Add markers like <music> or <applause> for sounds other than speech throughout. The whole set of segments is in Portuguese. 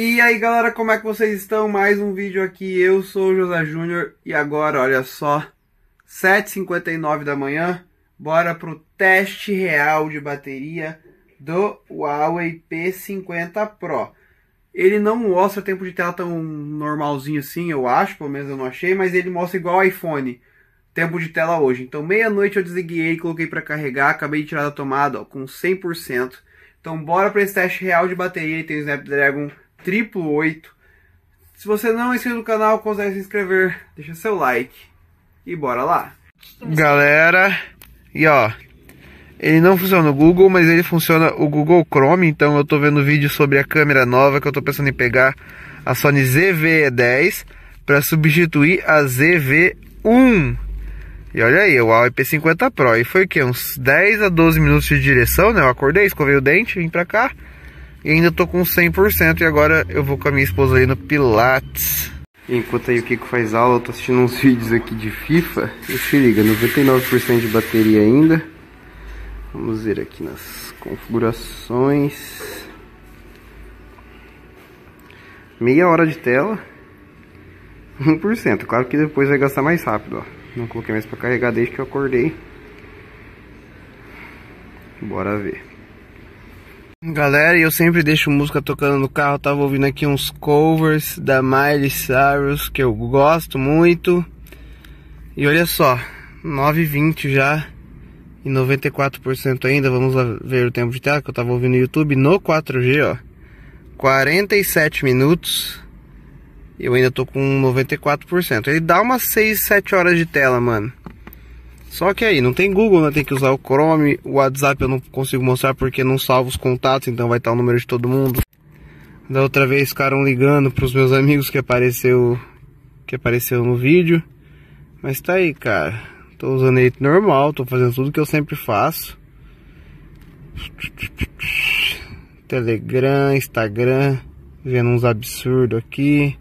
E aí galera, como é que vocês estão? Mais um vídeo aqui, eu sou o José Júnior e agora, olha só, 7h59 da manhã, bora pro teste real de bateria do Huawei P50 Pro. Ele não mostra tempo de tela tão normalzinho assim, eu acho, pelo menos eu não achei, mas ele mostra igual iPhone, tempo de tela hoje. Então meia-noite eu desliguei ele, coloquei para carregar, acabei de tirar da tomada ó, com 100%. Então bora para esse teste real de bateria, ele tem o Snapdragon triplo 8. Se você não é inscrito no canal, considere se inscrever, deixa seu like e bora lá. Galera, e ó, ele não funciona o Google, mas ele funciona o Google Chrome, então eu tô vendo vídeo sobre a câmera nova que eu tô pensando em pegar a Sony ZV-10 para substituir a ZV-1. E olha aí, o Huawei 50 Pro. E foi o que? Uns 10 a 12 minutos de direção, né? Eu acordei, escovei o dente, vim pra cá. E ainda tô com 100% e agora eu vou com a minha esposa aí no Pilates. Enquanto aí o Kiko faz aula, eu tô assistindo uns vídeos aqui de FIFA. E se liga, 99% de bateria ainda. Vamos ver aqui nas configurações. Meia hora de tela. 1%. Claro que depois vai gastar mais rápido, ó. Não coloquei mais pra carregar desde que eu acordei. Bora ver. Galera, eu sempre deixo música tocando no carro. tava ouvindo aqui uns covers da Miley Cyrus que eu gosto muito. E olha só, 9h20 já e 94% ainda. Vamos ver o tempo de tela que eu tava ouvindo no YouTube no 4G, ó. 47 minutos. Eu ainda tô com 94%. Ele dá umas 6, 7 horas de tela, mano. Só que aí, não tem Google, né? Tem que usar o Chrome, o WhatsApp eu não consigo mostrar porque não salvo os contatos, então vai estar o número de todo mundo. Da outra vez ficaram ligando pros meus amigos que apareceu que apareceu no vídeo. Mas tá aí, cara. Tô usando ele normal, tô fazendo tudo que eu sempre faço. Telegram, Instagram, vendo uns absurdos aqui,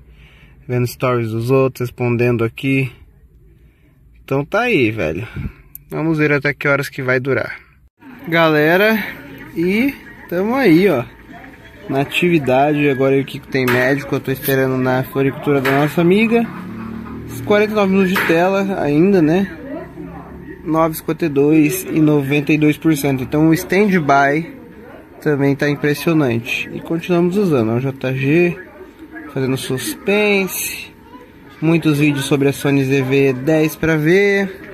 vendo stories dos outros, respondendo aqui. Então tá aí, velho. Vamos ver até que horas que vai durar. Galera, e tamo aí, ó. Na atividade, agora o que tem médico, eu tô esperando na floricultura da nossa amiga. 49 minutos de tela ainda, né? 9,52 e 92%. Então o stand-by também tá impressionante. E continuamos usando, ó, JG, fazendo suspense muitos vídeos sobre a Sony ZV-10 para ver.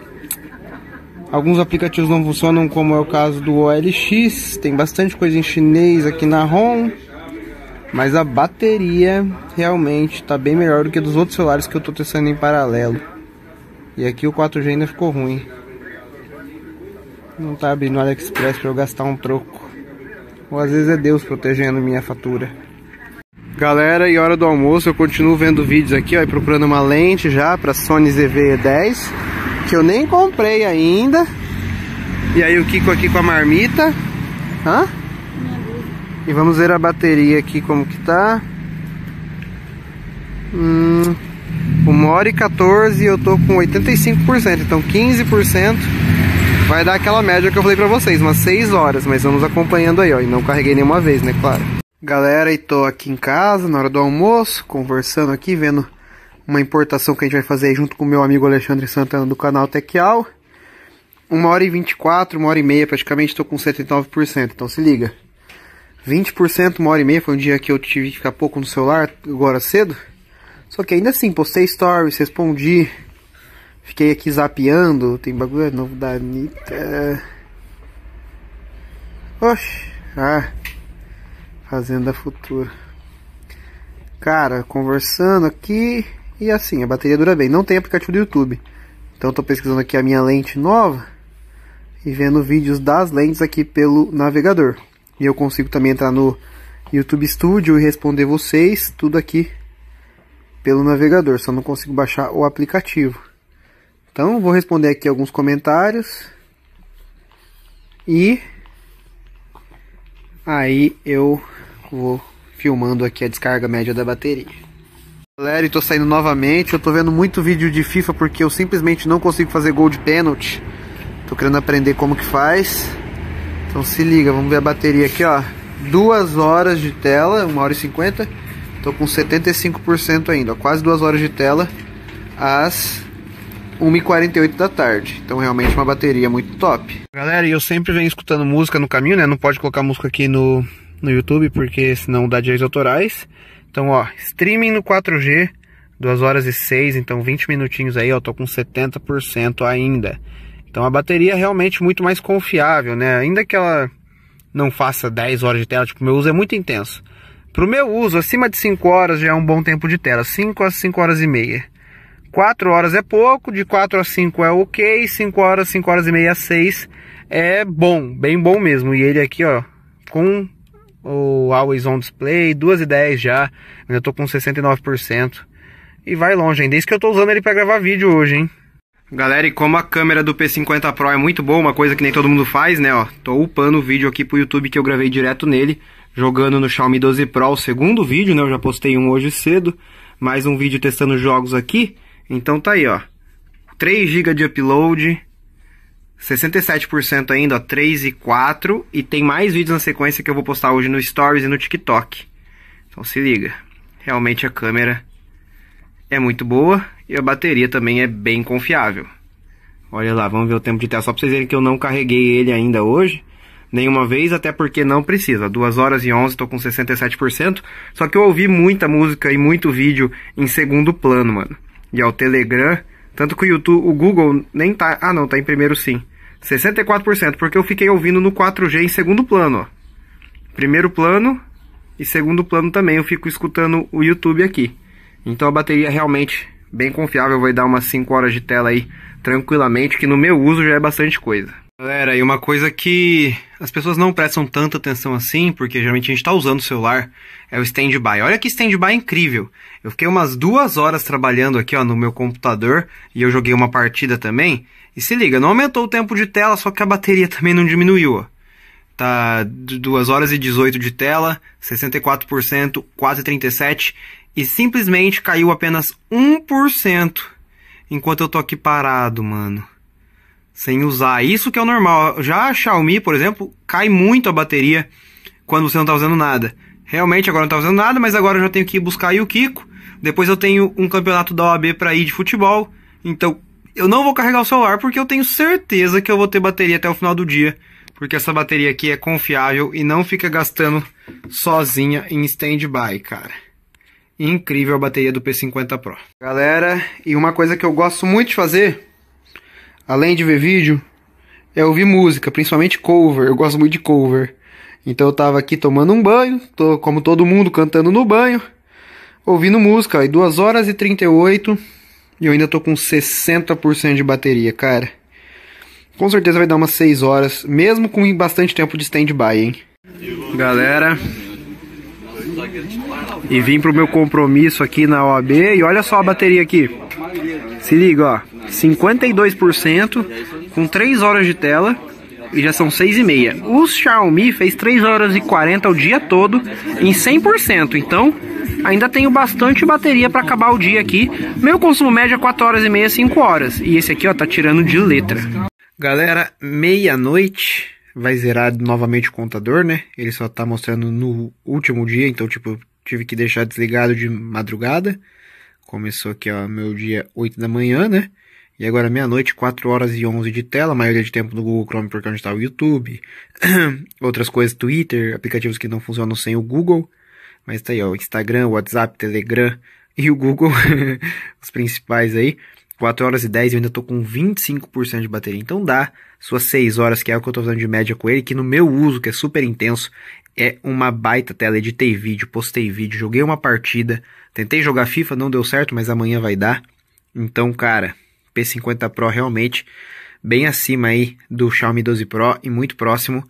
Alguns aplicativos não funcionam, como é o caso do OLX. Tem bastante coisa em chinês aqui na ROM. Mas a bateria realmente está bem melhor do que dos outros celulares que eu estou testando em paralelo. E aqui o 4G ainda ficou ruim. Não está abrindo o AliExpress para eu gastar um troco. Ou às vezes é Deus protegendo minha fatura. Galera, e hora do almoço, eu continuo vendo vídeos aqui, ó, e procurando uma lente já para Sony ZV-10, que eu nem comprei ainda. E aí o Kiko aqui com a marmita. Hã? E vamos ver a bateria aqui como que tá. Hum, uma hora e 14 eu tô com 85%, então 15% vai dar aquela média que eu falei pra vocês, umas 6 horas, mas vamos acompanhando aí, ó, e não carreguei nenhuma vez, né, claro. Galera, e tô aqui em casa na hora do almoço, conversando aqui, vendo uma importação que a gente vai fazer junto com o meu amigo Alexandre Santana do canal Tequial. 1 hora e 24, 1 hora e meia praticamente, estou com 79%, então se liga. 20%, 1 hora e meia, foi um dia que eu tive que ficar pouco no celular, agora cedo. Só que ainda assim, postei stories, respondi, fiquei aqui zapeando, tem bagulho é novo da Anitta. Né? Oxi, ah... Fazenda Futura. Cara, conversando aqui e assim, a bateria dura bem. Não tem aplicativo do YouTube. Então estou pesquisando aqui a minha lente nova e vendo vídeos das lentes aqui pelo navegador. E eu consigo também entrar no YouTube Studio e responder vocês tudo aqui pelo navegador. Só não consigo baixar o aplicativo. Então vou responder aqui alguns comentários. E aí eu Vou filmando aqui a descarga média da bateria. Galera, estou saindo novamente. Eu estou vendo muito vídeo de FIFA porque eu simplesmente não consigo fazer gol de pênalti. Estou querendo aprender como que faz. Então se liga, vamos ver a bateria aqui, ó. Duas horas de tela, 1 hora e 50. Estou com 75% ainda, ó. quase duas horas de tela às 1h48 da tarde. Então realmente uma bateria muito top. Galera, eu sempre venho escutando música no caminho, né? Não pode colocar música aqui no, no YouTube, porque senão dá direitos autorais. Então, ó, streaming no 4G, 2 horas e 6, então 20 minutinhos aí, ó, tô com 70% ainda. Então a bateria é realmente muito mais confiável, né? Ainda que ela não faça 10 horas de tela, tipo, meu uso é muito intenso. Pro meu uso, acima de 5 horas já é um bom tempo de tela, 5 a 5 horas e meia. 4 horas é pouco, de 4 a 5 é ok, 5 horas, 5 horas e meia 6 é bom, bem bom mesmo. E ele aqui, ó, com o Always On Display, 2 e 10 já, ainda tô com 69%. E vai longe, ainda isso que eu tô usando ele para gravar vídeo hoje, hein. Galera, e como a câmera do P50 Pro é muito boa, uma coisa que nem todo mundo faz, né, ó. Tô upando o vídeo aqui pro YouTube que eu gravei direto nele, jogando no Xiaomi 12 Pro, o segundo vídeo, né, eu já postei um hoje cedo. Mais um vídeo testando jogos aqui, então tá aí, ó. 3 GB de upload, 67% ainda, ó, 3 e 4. E tem mais vídeos na sequência que eu vou postar hoje no Stories e no TikTok. Então se liga. Realmente a câmera é muito boa e a bateria também é bem confiável. Olha lá, vamos ver o tempo de tela. Só pra vocês verem que eu não carreguei ele ainda hoje. Nenhuma vez, até porque não precisa. 2 horas e 11, tô com 67%. Só que eu ouvi muita música e muito vídeo em segundo plano, mano. E ao Telegram, tanto que o YouTube, o Google nem tá... Ah não, tá em primeiro sim. 64%, porque eu fiquei ouvindo no 4G em segundo plano. Ó. Primeiro plano e segundo plano também eu fico escutando o YouTube aqui. Então a bateria é realmente bem confiável, vai dar umas 5 horas de tela aí tranquilamente, que no meu uso já é bastante coisa. Galera, e uma coisa que as pessoas não prestam tanta atenção assim, porque geralmente a gente está usando o celular, é o stand-by. Olha que stand-by incrível. Eu fiquei umas duas horas trabalhando aqui ó, no meu computador e eu joguei uma partida também. E se liga, não aumentou o tempo de tela, só que a bateria também não diminuiu. Tá 2 horas e 18 de tela, 64%, 37%, e simplesmente caiu apenas 1% enquanto eu tô aqui parado, mano. Sem usar. Isso que é o normal. Já a Xiaomi, por exemplo, cai muito a bateria quando você não tá usando nada. Realmente agora não tá usando nada, mas agora eu já tenho que ir buscar aí o Kiko. Depois eu tenho um campeonato da OAB para ir de futebol. Então, eu não vou carregar o celular porque eu tenho certeza que eu vou ter bateria até o final do dia. Porque essa bateria aqui é confiável e não fica gastando sozinha em stand-by, cara. Incrível a bateria do P50 Pro. Galera, e uma coisa que eu gosto muito de fazer, além de ver vídeo, é ouvir música, principalmente cover. Eu gosto muito de cover. Então eu tava aqui tomando um banho, tô como todo mundo cantando no banho, ouvindo música, e 2 horas e 38 e eu ainda tô com 60% de bateria, cara. Com certeza vai dar umas 6 horas, mesmo com bastante tempo de stand-by, hein? Galera, e vim pro meu compromisso aqui na OAB e olha só a bateria aqui. Se liga, ó, 52% com 3 horas de tela e já são 6 e meia. O Xiaomi fez 3 horas e 40 o dia todo em 100%, então ainda tenho bastante bateria para acabar o dia aqui. Meu consumo médio é 4 horas e meia, 5 horas. E esse aqui, ó, tá tirando de letra. Galera, meia-noite vai zerar novamente o contador, né? Ele só tá mostrando no último dia, então, tipo, tive que deixar desligado de madrugada. Começou aqui, ó, meu dia 8 da manhã, né? E agora meia-noite, 4 horas e 11 de tela, maioria de tempo no Google Chrome, porque onde tá o YouTube, <clears throat> outras coisas, Twitter, aplicativos que não funcionam sem o Google. Mas tá aí, ó, Instagram, WhatsApp, Telegram e o Google, <laughs> os principais aí. 4 horas e 10 eu ainda tô com 25% de bateria. Então dá suas 6 horas, que é o que eu tô fazendo de média com ele, que no meu uso, que é super intenso, é uma baita tela. Editei vídeo, postei vídeo, joguei uma partida, tentei jogar FIFA, não deu certo, mas amanhã vai dar. Então, cara, P50 Pro realmente bem acima aí do Xiaomi 12 Pro e muito próximo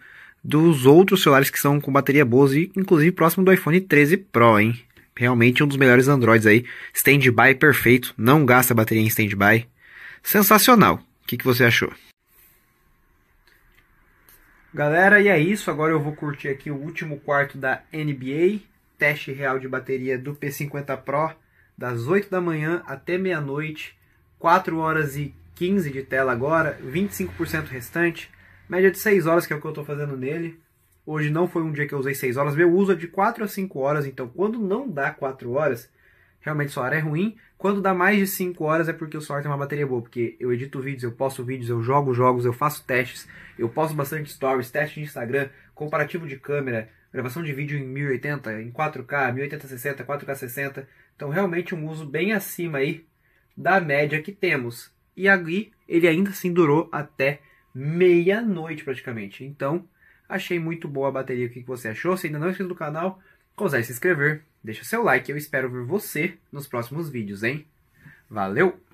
dos outros celulares que são com bateria boas e inclusive próximo do iPhone 13 Pro, hein? Realmente um dos melhores Androids aí. Standby perfeito, não gasta bateria em standby. Sensacional. O que, que você achou? Galera, e é isso. Agora eu vou curtir aqui o último quarto da NBA. Teste real de bateria do P50 Pro, das 8 da manhã até meia-noite. 4 horas e 15 de tela agora, 25% restante. Média de 6 horas, que é o que eu estou fazendo nele. Hoje não foi um dia que eu usei 6 horas. Meu uso é de 4 a 5 horas, então quando não dá 4 horas, realmente o solar é ruim. Quando dá mais de 5 horas é porque o solar tem uma bateria boa, porque eu edito vídeos, eu posto vídeos, eu jogo jogos, eu faço testes, eu posto bastante stories, teste de Instagram, comparativo de câmera, gravação de vídeo em 1080, em 4K, 1080-60, 4K-60. Então realmente um uso bem acima aí da média que temos. E aí ele ainda assim durou até meia-noite praticamente. Então, achei muito boa a bateria. O que você achou? Se ainda não é inscrito no canal, considere se inscrever. Deixa seu like. Eu espero ver você nos próximos vídeos, hein? Valeu!